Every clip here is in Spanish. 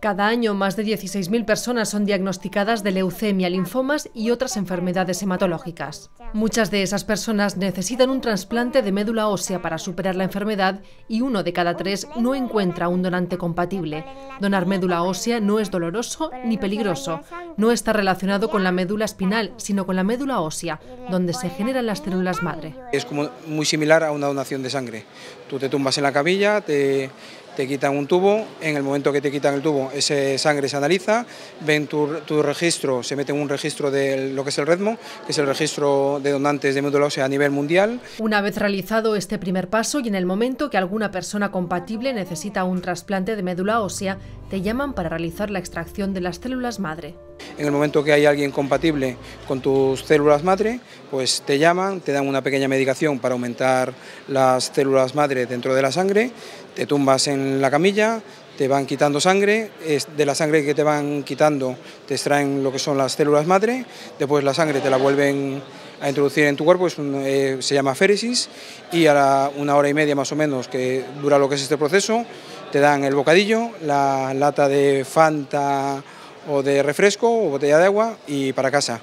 Cada año más de 16.000 personas son diagnosticadas de leucemia, linfomas y otras enfermedades hematológicas. Muchas de esas personas necesitan un trasplante de médula ósea para superar la enfermedad y uno de cada tres no encuentra un donante compatible. Donar médula ósea no es doloroso ni peligroso no está relacionado con la médula espinal, sino con la médula ósea, donde se generan las células madre. Es muy similar a una donación de sangre. Tú te tumbas en la cabilla, te, te quitan un tubo, en el momento que te quitan el tubo, esa sangre se analiza, ven tu, tu, registro, se mete en un registro de lo que es el REDMO, que es el registro de donantes de médula ósea a nivel mundial. Una vez realizado este primer paso y en el momento que alguna persona compatible necesita un trasplante de médula ósea, te llaman para realizar la extracción de las células madre. En el momento que hay alguien compatible con tus células madre, pues te llaman, te dan una pequeña medicación para aumentar las células madre dentro de la sangre, te tumbas en la camilla, te van quitando sangre, de la sangre que te van quitando te extraen lo que son las células madre, después la sangre te la vuelven a introducir en tu cuerpo, eh, se llama féresis, y a una hora y media más o menos que dura lo que es este proceso, te dan el bocadillo, la lata de Fanta o de refresco o botella de agua y para casa.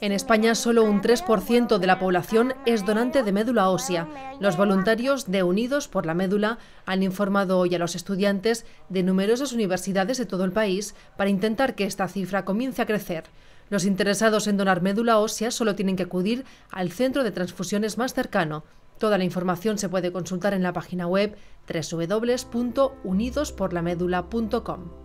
En España solo un 3% de la población es donante de médula ósea. Los voluntarios de Unidos por la Médula han informado hoy a los estudiantes de numerosas universidades de todo el país para intentar que esta cifra comience a crecer. Los interesados en donar médula ósea solo tienen que acudir al centro de transfusiones más cercano. Toda la información se puede consultar en la página web www.unidosporlamedula.com